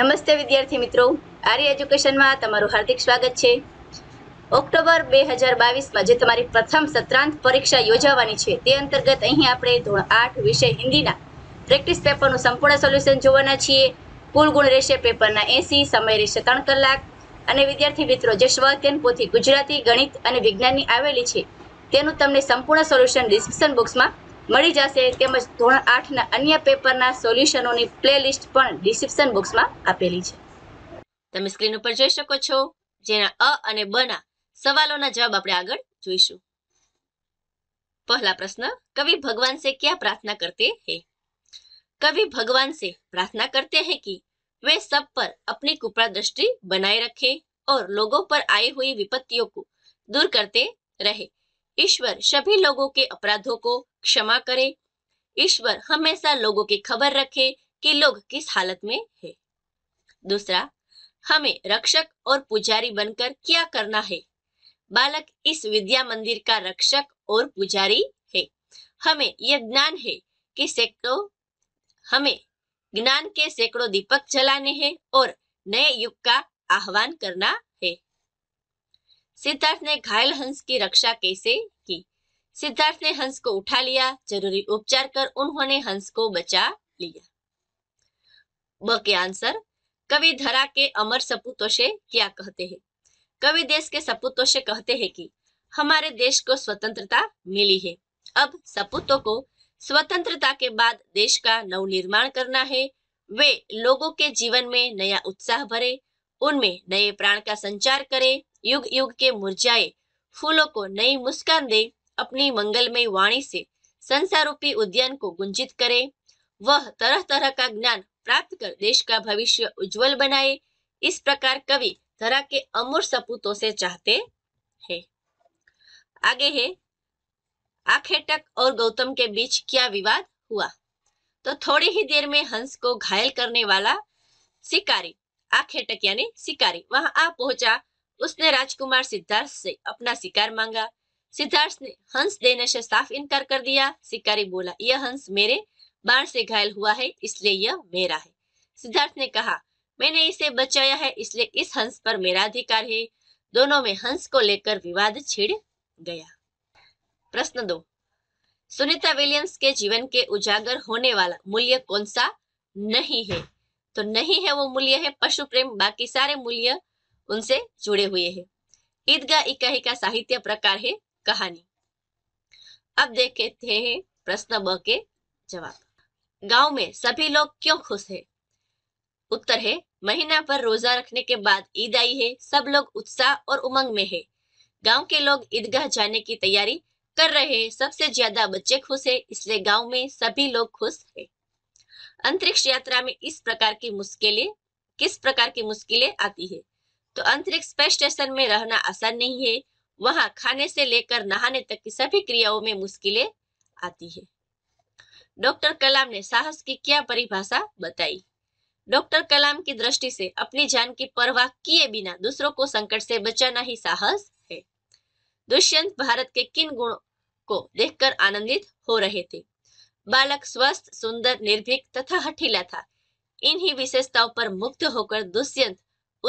નમસ્તે વિદ્યાર્થી મિત્રો આર્ય એજ્યુકેશનમાં તમારું હાર્દિક સ્વાગત છે ઓક્ટોબર બે હજાર બાવીસમાં જે તમારી પ્રથમ સત્રાંત પરીક્ષા યોજાવાની છે તે અંતર્ગત અહીં આપણે ધોરણ આઠ વિષય હિન્દીના પ્રેક્ટિસ પેપરનું સંપૂર્ણ સોલ્યુશન જોવાના છીએ કુલ ગુણ રહેશે પેપરના એસી સમય રહેશે ત્રણ કલાક અને વિદ્યાર્થી મિત્રો જે સ્વઅધ્યયન પોથી ગુજરાતી ગણિત અને વિજ્ઞાનની આવેલી છે તેનું તમને સંપૂર્ણ સોલ્યુશન ડિસ્ક્રિપ્શન બોક્સમાં મળી જશે તેમજ ધોરણ આઠના અન્ય પેપરના સોલ્યુશનોની પ્લેલિસ્ટ પણ ડિસ્ક્રિપ્શન બોક્સમાં આપેલી છે તમે સ્ક્રીન ઉપર જોઈ શકો છો જેના અ અને બના સવાલોના જવાબ આપણે આગળ જોઈશું પહેલા પ્રશ્ન કવિ ભગવાન સે ક્યાં પ્રાર્થના કરતે હે કવિ ભગવાન સે પ્રાર્થના કરતે હે કે વે સબ પર अपनी કૃપા दृष्टि બનાવી रखे ઓર લોગો પર આઈ हुई વિપત્તિઓ કો દૂર કરતે રહે ईश्वर सभी लोगों के अपराधों को क्षमा करे ईश्वर हमेशा लोगों की खबर रखे कि लोग किस हालत में है दूसरा हमें रक्षक और पुजारी बनकर क्या करना है बालक इस विद्या मंदिर का रक्षक और पुजारी है हमें यह ज्ञान है कि सैकड़ों हमें ज्ञान के सैकड़ों दीपक जलाने हैं और नए युग का आह्वान करना सिद्धार्थ ने घायल हंस की रक्षा कैसे की सिद्धार्थ ने हंस को उठा लिया जरूरी उपचार कर उन्होंने हंस को बचा लिया ब के आंसर कवि धरा के अमर सपूतों से क्या कहते हैं कवि देश के सपूतों से कहते हैं कि हमारे देश को स्वतंत्रता मिली है अब सपूतों को स्वतंत्रता के बाद देश का नवनिर्माण करना है वे लोगों के जीवन में नया उत्साह भरे उनमें नए प्राण का संचार करें युग युग के मुरझाए फूलों को नई मुस्कान दे अपनी मंगलमय वाणी से संसार रूपी उद्यान को गुंजित करे वह तरह तरह का ज्ञान प्राप्त कर देश का भविष्य उज्जवल बनाए इस प्रकार कवि धरा के अमूर सपूतों से चाहते हैं आगे है आखेटक और गौतम के बीच क्या विवाद हुआ तो थोड़ी ही देर में हंस को घायल करने वाला शिकारी आखेटक यानी शिकारी वहां आ पहुंचा उसने राजकुमार सिद्धार्थ से अपना शिकार मांगा सिद्धार्थ ने हंस देने से साफ इनकार कर दिया शिकारी बोला यह हंस मेरे बाढ़ से घायल हुआ है इसलिए यह मेरा है सिद्धार्थ ने कहा मैंने इसे बचाया है इसलिए इस हंस पर मेरा अधिकार है दोनों में हंस को लेकर विवाद छिड़ गया प्रश्न दो सुनीता विलियम्स के जीवन के उजागर होने वाला मूल्य कौन सा नहीं है तो नहीं है वो मूल्य है पशु प्रेम बाकी सारे मूल्य उनसे जुड़े हुए हैं ईदगाह इकाही का साहित्य प्रकार है कहानी अब देखते हैं प्रश्न ब के जवाब गांव में सभी लोग क्यों खुश है उत्तर है महीना पर रोजा रखने के बाद ईद आई है सब लोग उत्साह और उमंग में है गांव के लोग ईदगाह जाने की तैयारी कर रहे हैं सबसे ज्यादा बच्चे खुश है इसलिए गांव में सभी लोग खुश है अंतरिक्ष यात्रा में इस प्रकार की मुश्किलें किस प्रकार की मुश्किलें आती है तो अंतरिक्ष स्पेस स्टेशन में रहना आसान नहीं है वहां खाने से लेकर नहाने तक की सभी क्रियाओं में मुश्किलें आती है डॉक्टर कलाम ने साहस की क्या परिभाषा बताई डॉक्टर कलाम की दृष्टि से अपनी जान की परवाह किए बिना दूसरों को संकट से बचाना ही साहस है दुष्यंत भारत के किन गुणों को देखकर आनंदित हो रहे थे बालक स्वस्थ सुंदर निर्भीक तथा हठीला था इन्हीं विशेषताओं पर मुक्त होकर दुष्यंत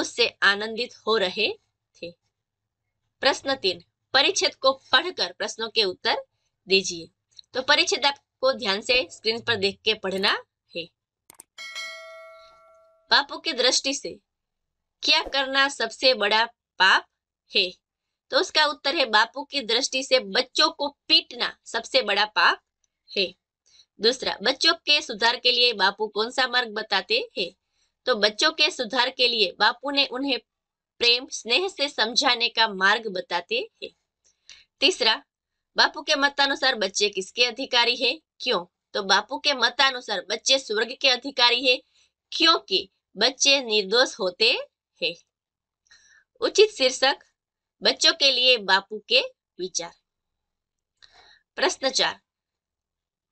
उससे आनंदित हो रहे थे प्रश्न तीन परिच्छेद को पढ़कर प्रश्नों के उत्तर दीजिए तो परिच्छेद आपको ध्यान से स्क्रीन पर देख के पढ़ना है पापों की दृष्टि से क्या करना सबसे बड़ा पाप है तो उसका उत्तर है बापू की दृष्टि से बच्चों को पीटना सबसे बड़ा पाप है दूसरा बच्चों के सुधार के लिए बापू कौन सा मार्ग बताते हैं तो बच्चों के सुधार के लिए बापू ने उन्हें प्रेम स्नेह से समझाने का मार्ग बताते हैं तीसरा बापू के मतानुसार बच्चे किसके अधिकारी है क्यों तो बापू के मतानुसार बच्चे स्वर्ग के अधिकारी है क्योंकि बच्चे निर्दोष होते हैं उचित शीर्षक बच्चों के लिए बापू के विचार प्रश्न चार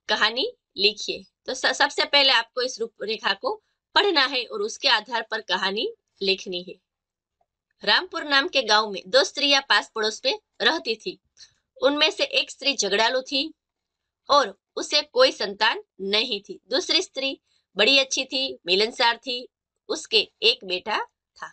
कहानी लिखिए तो सबसे पहले आपको इस रूपरेखा को पढ़ना है और उसके आधार पर कहानी लिखनी है रामपुर नाम के गांव में दो स्त्रियां पास पड़ोस में रहती थी उनमें से एक स्त्री झगड़ालू थी और उसे कोई संतान नहीं थी दूसरी स्त्री बड़ी अच्छी थी मिलनसार थी उसके एक बेटा था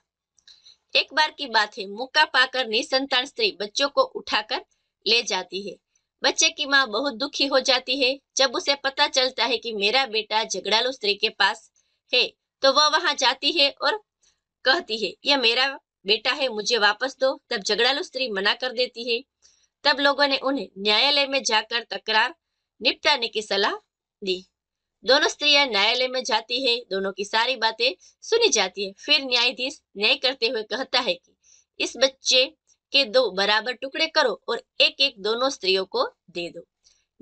एक बार की बात है मुक्का पाकर निसंतान स्त्री बच्चों को उठाकर ले जाती है बच्चे की माँ बहुत दुखी हो जाती है जब उसे पता चलता है कि मेरा बेटा झगड़ालू स्त्री के पास है तो वह वहां जाती है और कहती है यह मेरा बेटा है मुझे वापस दो तब झगड़ालू स्त्री मना कर देती है तब लोगों ने उन्हें न्यायालय में जाकर तकरार निपटाने की सलाह दी दोनों स्त्रियां न्यायालय में जाती है दोनों की सारी बातें सुनी जाती है फिर न्यायाधीश न्याय करते हुए कहता है कि इस बच्चे के दो बराबर टुकड़े करो और एक एक दोनों स्त्रियों को दे दो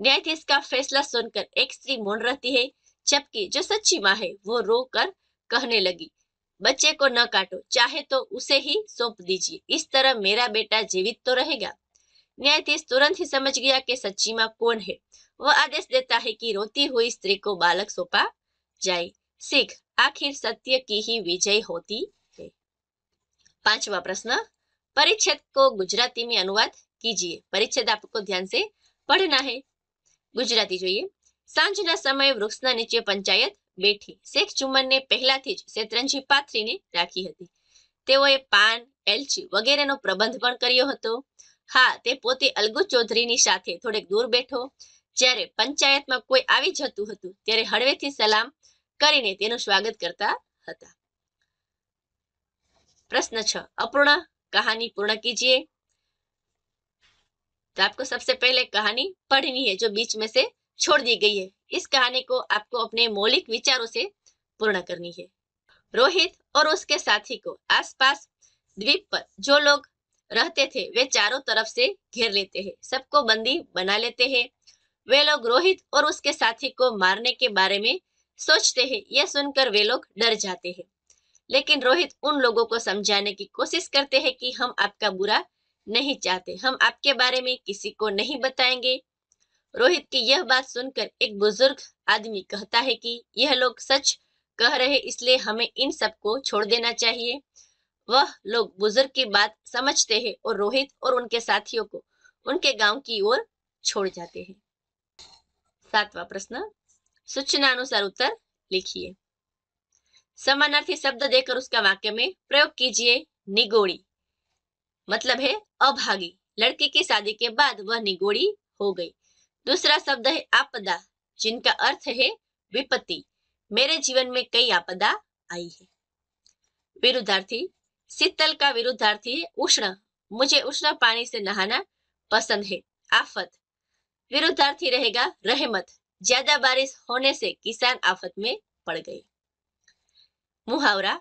न्यायाधीश का फैसला सुनकर एक स्त्री मौन रहती है जबकि जो सच्ची माँ है वो रो कर कहने लगी बच्चे को न काटो चाहे तो उसे ही सौंप दीजिए इस तरह मेरा बेटा जीवित तो रहेगा न्यायाधीश तुरंत ही समझ गया कि सच्ची माँ कौन है वह आदेश देता है कि रोती हुई स्त्री को बालक सौंपा जाए सिख आखिर सत्य की ही विजय होती है पांचवा प्रश्न परिच्छेद को गुजराती में अनुवाद कीजिए परिच्छेद आपको ध्यान से पढ़ना है गुजराती जो ये સાંજના સમયે વૃક્ષના નીચે પંચાયત બેઠી શેખ ચુમનને પહેલાથી જ શેતરંજી પાથરીને રાખી હતી તેઓએ પાન એલચી વગેરેનો પ્રબંધ પણ કર્યો હતો હા તે પોતે અલગુ ચૌધરીની સાથે થોડેક દૂર બેઠો જ્યારે પંચાયતમાં કોઈ આવી જતું હતું ત્યારે હળવેથી સલામ કરીને તેનું સ્વાગત કરતા હતા પ્રશ્ન છ અપૂર્ણ કહાની પૂર્ણ કીજીએ तो आपको सबसे पहले कहानी पढ़नी है जो बीच में से छोड़ दी गई है इस कहानी को आपको अपने मौलिक विचारों से पूर्ण करनी है रोहित और उसके साथी को आसपास द्वीप पर जो लोग रहते थे वे चारों तरफ से घेर लेते हैं सबको बंदी बना लेते हैं वे लोग रोहित और उसके साथी को मारने के बारे में सोचते हैं यह सुनकर वे लोग डर जाते हैं लेकिन रोहित उन लोगों को समझाने की कोशिश करते हैं कि हम आपका बुरा नहीं चाहते हम आपके बारे में किसी को नहीं बताएंगे रोहित की यह बात सुनकर एक बुजुर्ग आदमी कहता है कि यह लोग सच कह रहे इसलिए हमें इन सबको छोड़ देना चाहिए वह लोग बुजुर्ग की बात समझते हैं और रोहित और उनके साथियों को उनके गांव की ओर छोड़ जाते हैं सातवां प्रश्न सूचना अनुसार उत्तर लिखिए समानार्थी शब्द देकर उसका वाक्य में प्रयोग कीजिए निगोड़ी मतलब है अभागी लड़की की शादी के बाद वह निगोड़ी हो गई दूसरा शब्द है आपदा जिनका अर्थ है विपत्ति मेरे जीवन में कई आपदा आई है विरुद्धार्थी शीतल का विरुद्धार्थी है उष्ण मुझे उष्ण पानी से नहाना पसंद है आफत विरुद्धार्थी रहेगा रहमत ज्यादा बारिश होने से किसान आफत में पड़ गए मुहावरा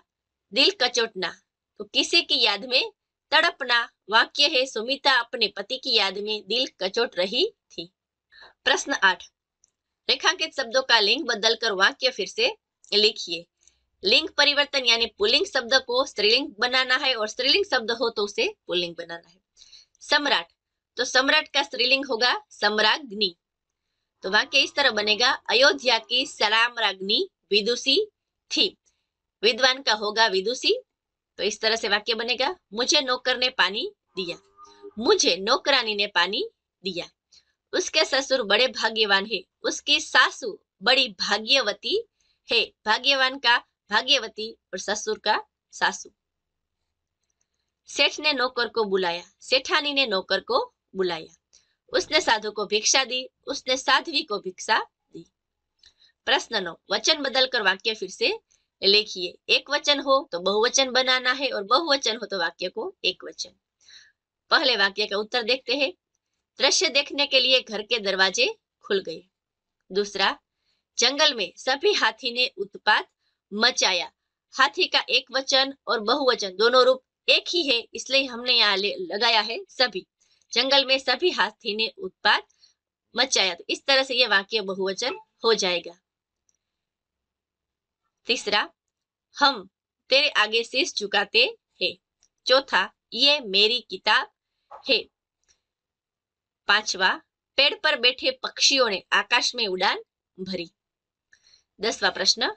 दिल कचोटना तो किसी की याद में तड़पना वाक्य है सुमिता अपने पति की याद में दिल कचोट रही थी प्रश्न आठ रेखांकित शब्दों का लिंग बदलकर वाक्य फिर से लिखिए लिंग परिवर्तन यानी पुलिंग शब्द को स्त्रीलिंग बनाना है और स्त्रीलिंग शब्द हो तो उसे पुलिंग बनाना है सम्राट तो सम्राट का स्त्रीलिंग होगा सम्राग्नि तो वाक्य इस तरह बनेगा अयोध्या की सराम्राग्नि विदुषी थी विद्वान का होगा विदुषी तो इस तरह से वाक्य बनेगा मुझे नौकर ने पानी दिया मुझे नौकरानी ने पानी दिया उसके ससुर बड़े भाग्यवान है उसकी सासू बड़ी भाग्यवती है भाग्यवान का भाग्यवती और ससुर का सासू सेठ ने नौकर को बुलाया सेठानी ने नौकर को बुलाया उसने साधु को भिक्षा दी उसने साध्वी को भिक्षा दी प्रश्न नो वचन बदलकर वाक्य फिर से लिखिए एक वचन हो तो बहुवचन बनाना है और बहुवचन हो तो वाक्य को एक वचन पहले वाक्य का उत्तर देखते हैं दृश्य देखने के लिए घर के दरवाजे खुल गए दूसरा जंगल में सभी हाथी ने उत्पात मचाया हाथी का एक वचन और बहुवचन दोनों रूप एक ही है इसलिए हमने यहाँ लगाया है सभी जंगल में सभी हाथी ने उत्पात मचाया तो इस तरह से यह वाक्य बहुवचन हो जाएगा तीसरा हम तेरे आगे शीश झुकाते हैं चौथा ये मेरी किताब है पांचवा पेड़ पर बैठे पक्षियों ने आकाश में उड़ान भरी दसवा प्रश्न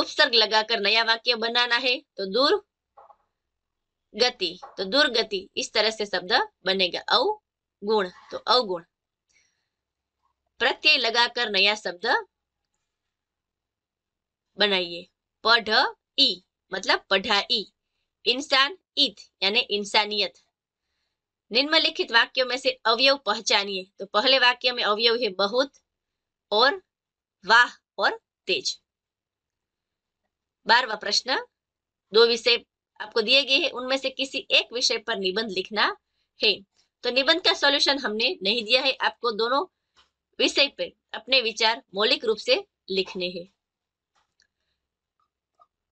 उपसर्ग लगाकर नया वाक्य बनाना है तो दूर गति तो दुर्गति इस तरह से शब्द बनेगा अवगुण तो अवगुण प्रत्यय लगाकर नया शब्द बनाइए पढ़ ई मतलब पढ़ाई इंसान ईथ यानी इंसानियत निम्नलिखित वाक्यों में से अवयव पहचानिए तो पहले वाक्य में अवयव है बहुत और वाह और तेज बारवा प्रश्न दो विषय आपको दिए गए हैं उनमें से किसी एक विषय पर निबंध लिखना है तो निबंध का सॉल्यूशन हमने नहीं दिया है आपको दोनों विषय पर अपने विचार मौलिक रूप से लिखने हैं